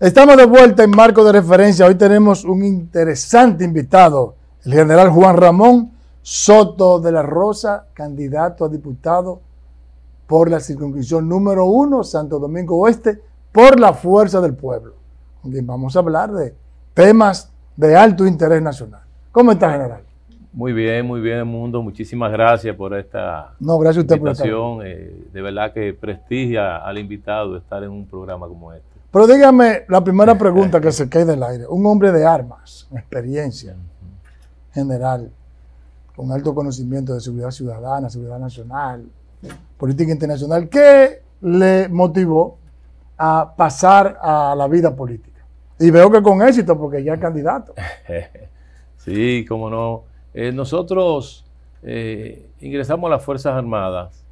Estamos de vuelta en marco de referencia. Hoy tenemos un interesante invitado, el general Juan Ramón Soto de la Rosa, candidato a diputado por la circunscripción número uno, Santo Domingo Oeste, por la fuerza del pueblo. quien vamos a hablar de temas de alto interés nacional. ¿Cómo está, general? Muy bien, muy bien, Mundo. Muchísimas gracias por esta no, gracias usted eh, de verdad que prestigia al invitado estar en un programa como este. Pero dígame la primera eh, pregunta eh, que eh. se cae del aire. Un hombre de armas, experiencia general, con alto conocimiento de seguridad ciudadana, seguridad nacional, política internacional, ¿qué le motivó a pasar a la vida política? Y veo que con éxito, porque ya es candidato. Sí, cómo no. nosotros ingresamos a las Fuerzas Armadas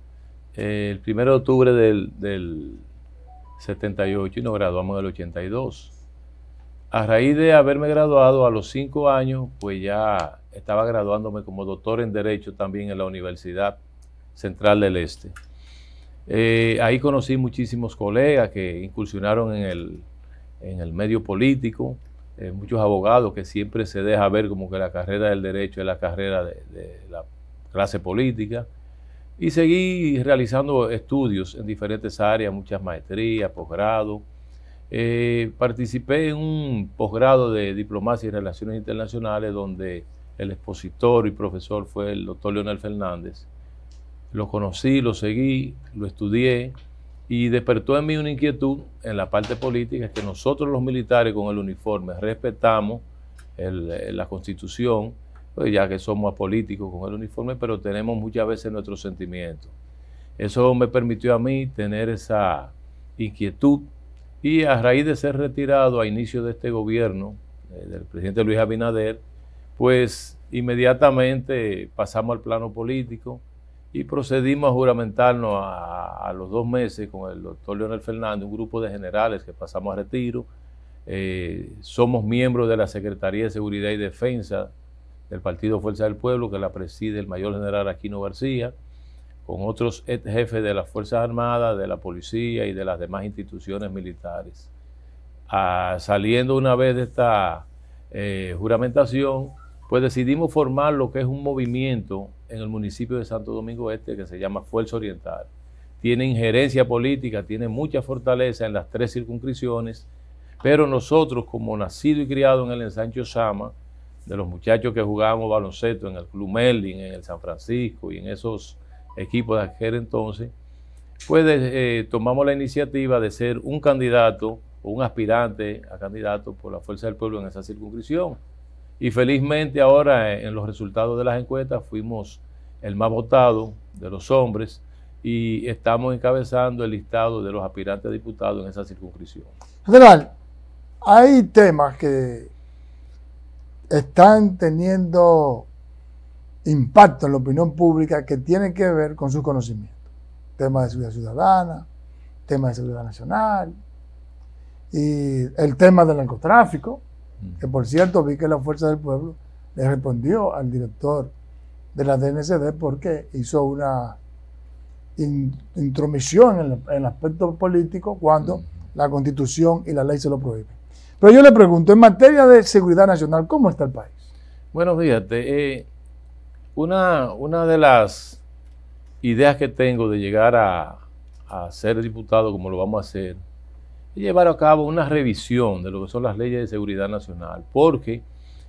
el 1 de octubre del 78 y nos graduamos en el 82. A raíz de haberme graduado a los cinco años, pues ya estaba graduándome como doctor en Derecho también en la Universidad Central del Este. Eh, ahí conocí muchísimos colegas que incursionaron en el, medio político, eh, muchos abogados que siempre se deja ver como que la carrera del derecho es la carrera de la clase política. Y seguí realizando estudios en diferentes áreas, muchas maestrías, posgrado. Eh, participé en un posgrado de diplomacia y relaciones internacionales donde el expositor y profesor fue el doctor Leonel Fernández. Lo conocí, lo seguí, lo estudié y despertó en mí una inquietud en la parte política que nosotros los militares con el uniforme respetamos la constitución, pues ya que somos políticos con el uniforme, pero tenemos muchas veces nuestros sentimientos. Eso me permitió a mí tener esa inquietud y a raíz de ser retirado a inicio de este gobierno eh, del presidente Luis Abinader, pues inmediatamente pasamos al plano político y procedimos a juramentarnos a, los dos meses con el doctor Leonel Fernández, un grupo de generales que pasamos a retiro. Eh, somos miembros de la Secretaría de Seguridad y Defensa del Partido Fuerza del Pueblo, que la preside el mayor general Aquino García, con otros jefes de las Fuerzas Armadas, de la Policía y de las demás instituciones militares. Ah, saliendo una vez de esta eh, juramentación, pues decidimos formar lo que es un movimiento en el municipio de Santo Domingo Este que se llama Fuerza Oriental. Tiene injerencia política, tiene mucha fortaleza en las tres circunscripciones, pero nosotros, como nacido y criado en el ensancho Sama, de los muchachos que jugábamos baloncesto en el Club Merlin, en el San Francisco y en esos equipos de aquel entonces, pues eh, tomamos la iniciativa de ser un candidato o un aspirante a candidato por la Fuerza del Pueblo en esa circunscripción. Y felizmente ahora eh, en los resultados de las encuestas fuimos el más votado de los hombres y estamos encabezando el listado de los aspirantes a diputados en esa circunscripción. General, hay temas que están teniendo impacto en la opinión pública que tiene que ver con sus conocimientos. Temas de seguridad ciudadana, temas de seguridad nacional, y el tema del narcotráfico, mm. que por cierto vi que la Fuerza del Pueblo le respondió al director de la DNCD porque hizo una intromisión en, en, el aspecto político cuando mm. la constitución y la ley se lo prohíben. Pero yo le pregunto, en materia de seguridad nacional, ¿cómo está el país? Bueno, fíjate, eh, una, una de las ideas que tengo de llegar a, a ser diputado, como lo vamos a hacer, es llevar a cabo una revisión de lo que son las leyes de seguridad nacional, porque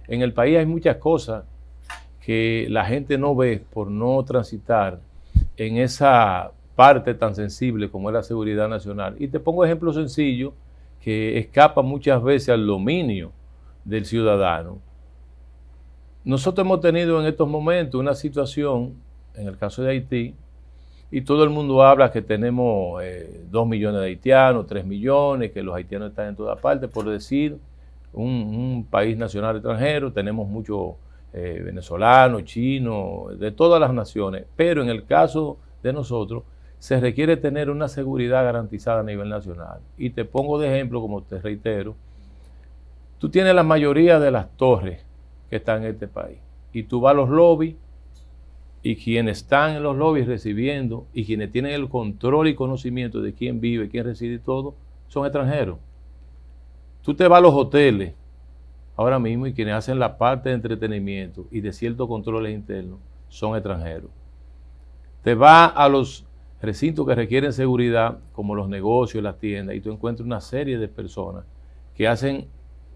en el país hay muchas cosas que la gente no ve por no transitar en esa parte tan sensible como es la seguridad nacional. Y te pongo ejemplo sencillo que escapa muchas veces al dominio del ciudadano. Nosotros hemos tenido en estos momentos una situación, en el caso de Haití, y todo el mundo habla que tenemos eh, dos millones de haitianos, tres millones, que los haitianos están en todas partes, por decir, un, país nacional extranjero, tenemos muchos eh, venezolanos, chinos, de todas las naciones, pero en el caso de nosotros, se requiere tener una seguridad garantizada a nivel nacional. Y te pongo de ejemplo, como te reitero, tú tienes la mayoría de las torres que están en este país. Y tú vas a los lobbies y quienes están en los lobbies recibiendo y quienes tienen el control y conocimiento de quién vive, quién reside y todo, son extranjeros. Tú te vas a los hoteles ahora mismo y quienes hacen la parte de entretenimiento y de ciertos controles internos son extranjeros. Te vas a los recintos que requieren seguridad, como los negocios, las tiendas, y tú encuentras una serie de personas que hacen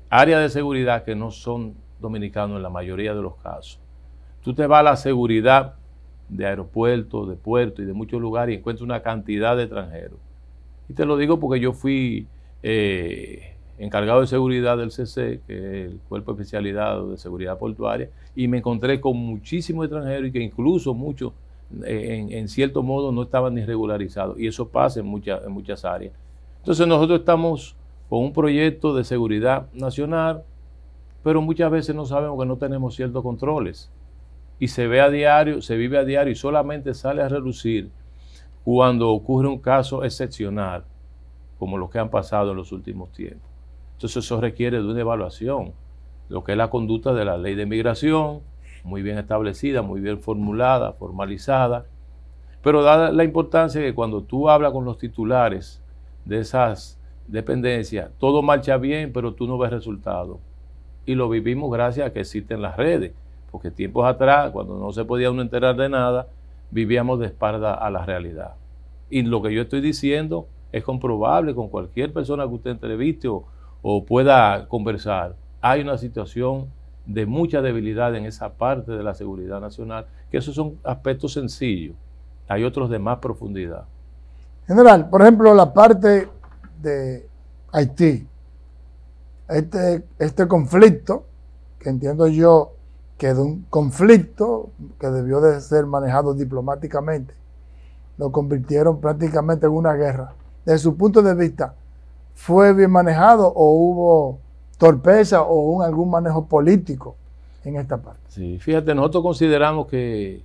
áreas de seguridad que no son dominicanos en la mayoría de los casos. Tú te vas a la seguridad de aeropuertos, de puertos y de muchos lugares y encuentras una cantidad de extranjeros. Y te lo digo porque yo fui eh, encargado de seguridad del CC, que es el Cuerpo Especializado de Seguridad Portuaria, y me encontré con muchísimos extranjeros y que incluso muchos en, cierto modo no estaban ni regularizados. Y eso pasa en, en muchas áreas. Entonces nosotros estamos con un proyecto de seguridad nacional, pero muchas veces no sabemos que no tenemos ciertos controles. Y se ve a diario, se vive a diario y solamente sale a relucir cuando ocurre un caso excepcional, como los que han pasado en los últimos tiempos. Entonces eso requiere de una evaluación, lo que es la conducta de la ley de migración, muy bien establecida, muy bien formulada, formalizada, pero da la importancia que cuando tú hablas con los titulares de esas dependencias, todo marcha bien, pero tú no ves resultados. Y lo vivimos gracias a que existen las redes, porque tiempos atrás, cuando no se podía uno enterar de nada, vivíamos de espalda a la realidad. Y lo que yo estoy diciendo es comprobable con cualquier persona que usted entreviste o pueda conversar. Hay una situación de mucha debilidad en esa parte de la seguridad nacional, que esos son aspectos sencillos, hay otros de más profundidad. General, por ejemplo, la parte de Haití, este, este conflicto, que entiendo yo que es un conflicto que debió de ser manejado diplomáticamente, lo convirtieron prácticamente en una guerra. Desde su punto de vista, ¿fue bien manejado o hubo torpeza o algún manejo político en esta parte. Sí, fíjate, nosotros consideramos que,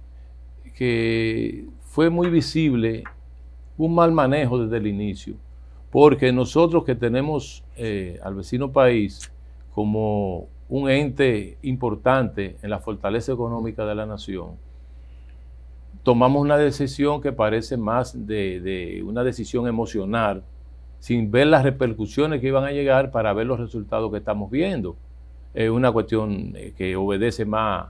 fue muy visible un mal manejo desde el inicio, porque nosotros que tenemos eh, al vecino país como un ente importante en la fortaleza económica de la nación, tomamos una decisión que parece más de, de una decisión emocional sin ver las repercusiones que iban a llegar para ver los resultados que estamos viendo. Es una cuestión eh, que obedece más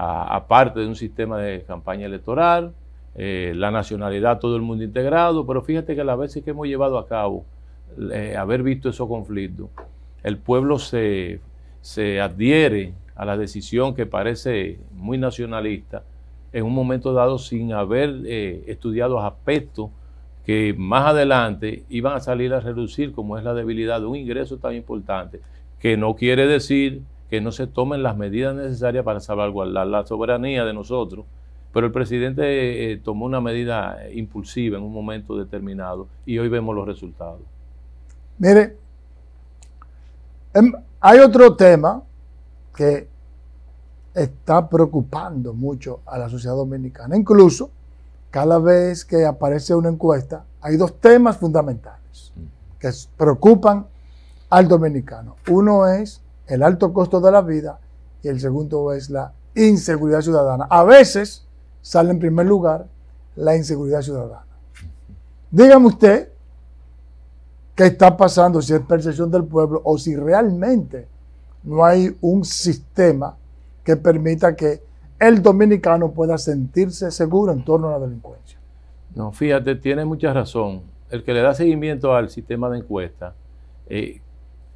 a, parte de un sistema de campaña electoral, eh, la nacionalidad, todo el mundo integrado, pero fíjate que las veces que hemos llevado a cabo, eh, haber visto esos conflictos, el pueblo se, adhiere a la decisión que parece muy nacionalista en un momento dado sin haber estudiado aspectos que más adelante iban a salir a reducir, como es la debilidad de un ingreso tan importante, que no quiere decir que no se tomen las medidas necesarias para salvaguardar la soberanía de nosotros, pero el presidente eh, tomó una medida impulsiva en un momento determinado y hoy vemos los resultados. Mire, em, hay otro tema que está preocupando mucho a la sociedad dominicana, incluso cada vez que aparece una encuesta, hay dos temas fundamentales mm. que preocupan al dominicano. Uno es el alto costo de la vida y el segundo es la inseguridad ciudadana. A veces sale en primer lugar la inseguridad ciudadana. Mm. Dígame usted qué está pasando, si es percepción del pueblo o si realmente no hay un sistema que permita que el dominicano pueda sentirse seguro en torno a la delincuencia. No, fíjate, tiene mucha razón. El que le da seguimiento al sistema de encuesta, eh,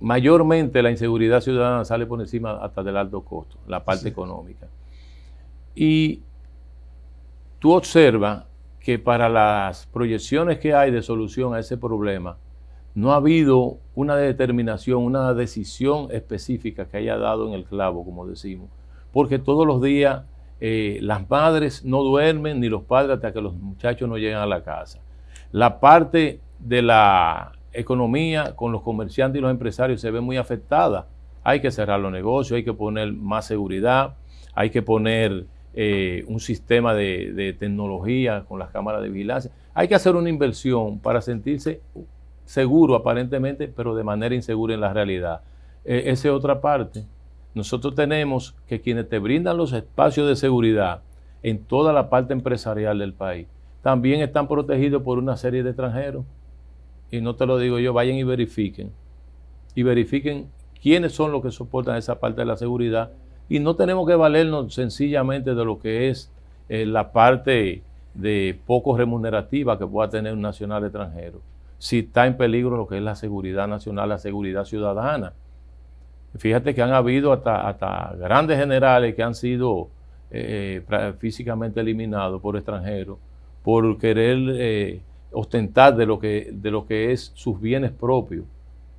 mayormente la inseguridad ciudadana sale por encima hasta del alto costo, la parte económica. Y tú observas que para las proyecciones que hay de solución a ese problema, no ha habido una determinación, una decisión específica que haya dado en el clavo, como decimos, porque todos los días eh, las madres no duermen ni los padres hasta que los muchachos no llegan a la casa. La parte de la economía con los comerciantes y los empresarios se ve muy afectada. Hay que cerrar los negocios, hay que poner más seguridad, hay que poner eh, un sistema de, tecnología con las cámaras de vigilancia. Hay que hacer una inversión para sentirse seguro aparentemente, pero de manera insegura en la realidad. E, esa es otra parte. Nosotros tenemos que quienes te brindan los espacios de seguridad en toda la parte empresarial del país también están protegidos por una serie de extranjeros. Y no te lo digo yo, vayan y verifiquen. Y verifiquen quiénes son los que soportan esa parte de la seguridad. Y no tenemos que valernos sencillamente de lo que es eh, la parte de poco remunerativa que pueda tener un nacional extranjero. Si está en peligro lo que es la seguridad nacional, la seguridad ciudadana Fíjate que han habido hasta, hasta grandes generales que han sido eh, eh, físicamente eliminados por extranjeros por querer eh, ostentar de lo, que, de lo que es sus bienes propios.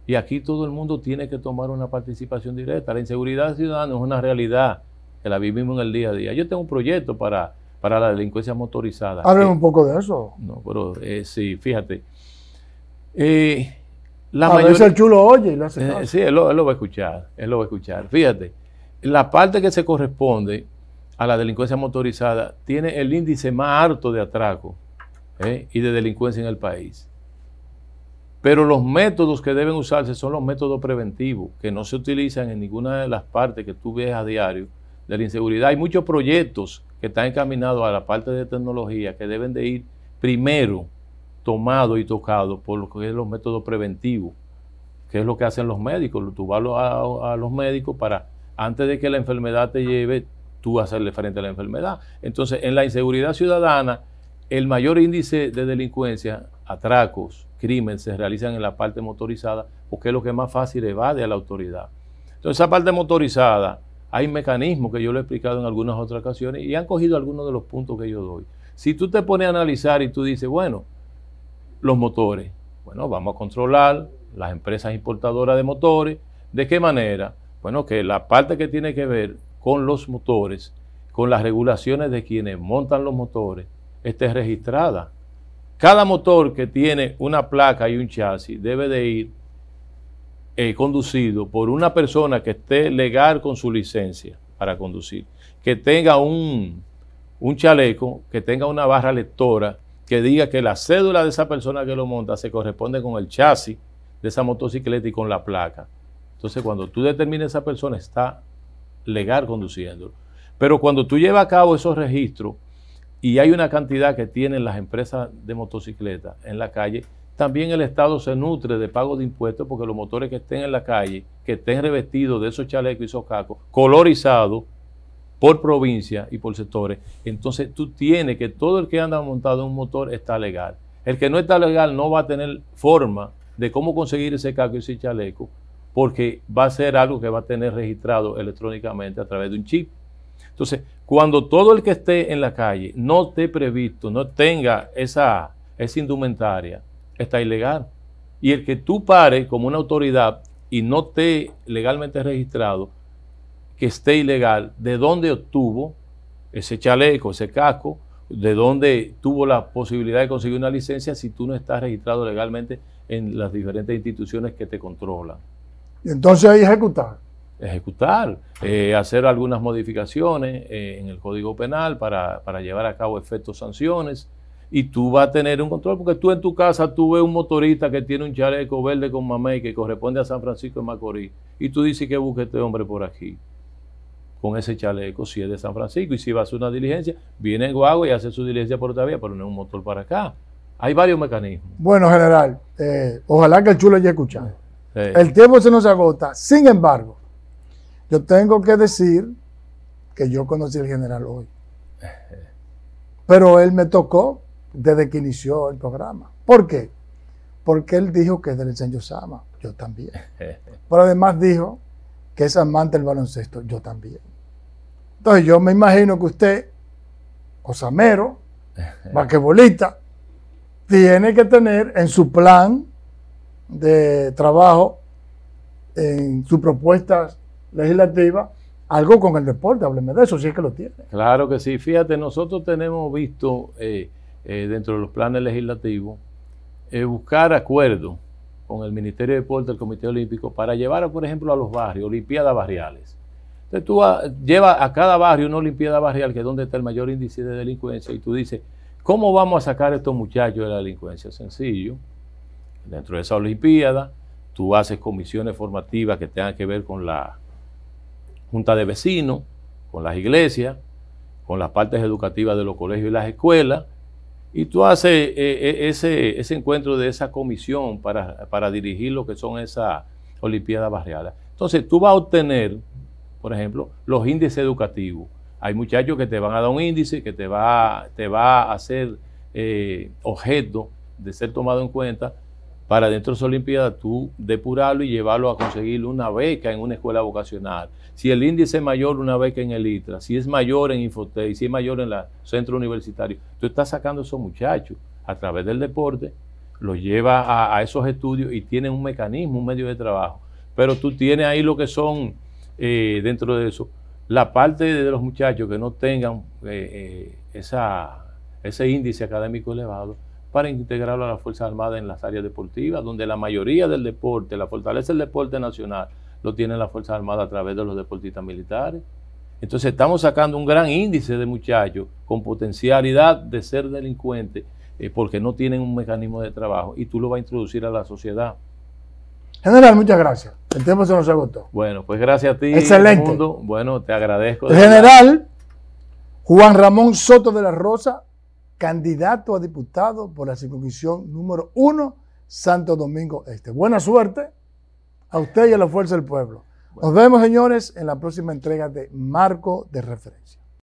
Y aquí todo el mundo tiene que tomar una participación directa. La inseguridad ciudadana es una realidad que la vivimos en el día a día. Yo tengo un proyecto para, para la delincuencia motorizada. Háblame un poco de eso. No, pero sí, fíjate. La mayoría, el chulo oye lo hace eh, sí, él lo, va a escuchar, él lo va a escuchar. Fíjate, la parte que se corresponde a la delincuencia motorizada tiene el índice más alto de atraco eh, y de delincuencia en el país. Pero los métodos que deben usarse son los métodos preventivos, que no se utilizan en ninguna de las partes que tú ves a diario de la inseguridad. Hay muchos proyectos que están encaminados a la parte de tecnología que deben de ir primero tomado y tocado por lo que es los métodos preventivos, que es lo que hacen los médicos. Tú vas a, los médicos para, antes de que la enfermedad te lleve, tú hacerle frente a la enfermedad. Entonces, en la inseguridad ciudadana, el mayor índice de delincuencia, atracos, crímenes, se realizan en la parte motorizada, porque es lo que más fácil evade a la autoridad. Entonces, esa parte motorizada, hay mecanismos que yo lo he explicado en algunas otras ocasiones y han cogido algunos de los puntos que yo doy. Si tú te pones a analizar y tú dices, bueno, los motores. Bueno, vamos a controlar las empresas importadoras de motores. ¿De qué manera? Bueno, que la parte que tiene que ver con los motores, con las regulaciones de quienes montan los motores, esté registrada. Cada motor que tiene una placa y un chasis debe de ir eh, conducido por una persona que esté legal con su licencia para conducir, que tenga un, un chaleco, que tenga una barra lectora que diga que la cédula de esa persona que lo monta se corresponde con el chasis de esa motocicleta y con la placa. Entonces, cuando tú determinas esa persona, está legal conduciéndolo. Pero cuando tú llevas a cabo esos registros y hay una cantidad que tienen las empresas de motocicletas en la calle, también el Estado se nutre de pago de impuestos porque los motores que estén en la calle, que estén revestidos de esos chalecos y esos cacos, colorizados, por provincia y por sectores, entonces tú tienes que todo el que anda montado en un motor está legal. El que no está legal no va a tener forma de cómo conseguir ese casco y ese chaleco, porque va a ser algo que va a tener registrado electrónicamente a través de un chip. Entonces, cuando todo el que esté en la calle no esté previsto, no tenga esa, esa indumentaria, está ilegal. Y el que tú pares como una autoridad y no esté legalmente registrado, que esté ilegal, de dónde obtuvo ese chaleco, ese casco, de dónde tuvo la posibilidad de conseguir una licencia si tú no estás registrado legalmente en las diferentes instituciones que te controlan. Y Entonces hay ejecutar. Ejecutar, eh, hacer algunas modificaciones eh, en el Código Penal para, llevar a cabo efectos sanciones y tú vas a tener un control, porque tú en tu casa tú ves un motorista que tiene un chaleco verde con mamey que corresponde a San Francisco de Macorís y tú dices que busque este hombre por aquí con ese chaleco si es de San Francisco. Y si va a hacer una diligencia, viene en guagua y hace su diligencia por otra vía, pero no es un motor para acá. Hay varios mecanismos. Bueno, general, eh, ojalá que el chulo haya escuchado. El tiempo se nos agota. Sin embargo, yo tengo que decir que yo conocí al general hoy. Pero él me tocó desde que inició el programa. ¿Por qué? Porque él dijo que es del Senyo Sama. Yo también. Pero además dijo que es amante del baloncesto. Yo también. Entonces yo me imagino que usted, osamero, vaquebolista, tiene que tener en su plan de trabajo, en su propuesta legislativa, algo con el deporte, hábleme de eso, si es que lo tiene. Claro que sí, fíjate, nosotros tenemos visto eh, eh, dentro de los planes legislativos eh, buscar acuerdos con el Ministerio de Deporte, el Comité Olímpico, para llevar, por ejemplo, a los barrios, Olimpiadas Barriales. Entonces tú llevas a cada barrio una Olimpiada Barrial, que es donde está el mayor índice de delincuencia, y tú dices, ¿cómo vamos a sacar a estos muchachos de la delincuencia? Sencillo. Dentro de esa Olimpiada, tú haces comisiones formativas que tengan que ver con la junta de vecinos, con las iglesias, con las partes educativas de los colegios y las escuelas, y tú haces eh, eh, ese, encuentro de esa comisión para, para dirigir lo que son esas Olimpiadas Barriales. Entonces tú vas a obtener por ejemplo, los índices educativos. Hay muchachos que te van a dar un índice que te va, te va a hacer eh, objeto de ser tomado en cuenta para dentro de esa Olimpiada tú depurarlo y llevarlo a conseguir una beca en una escuela vocacional. Si el índice es mayor, una beca en el ITRA. Si es mayor en Infotec, si es mayor en el centro universitario. Tú estás sacando a esos muchachos a través del deporte, los lleva a, a esos estudios y tienen un mecanismo, un medio de trabajo. Pero tú tienes ahí lo que son eh, dentro de eso, la parte de los muchachos que no tengan eh, eh, esa, ese índice académico elevado para integrarlo a la fuerza armada en las áreas deportivas, donde la mayoría del deporte, la fortaleza del deporte nacional, lo tiene la fuerza armada a través de los deportistas militares. Entonces estamos sacando un gran índice de muchachos con potencialidad de ser delincuentes porque no tienen un mecanismo de trabajo y tú lo vas a introducir a la sociedad. General, muchas gracias. El se nos agotó. Bueno, pues gracias a ti. Excelente. Bueno, te agradezco. general Juan Ramón Soto de la Rosa, candidato a diputado por la circunscripción número uno Santo Domingo Este. Buena suerte a usted y a la Fuerza del Pueblo. Nos vemos, señores, en la próxima entrega de Marco de Referencia.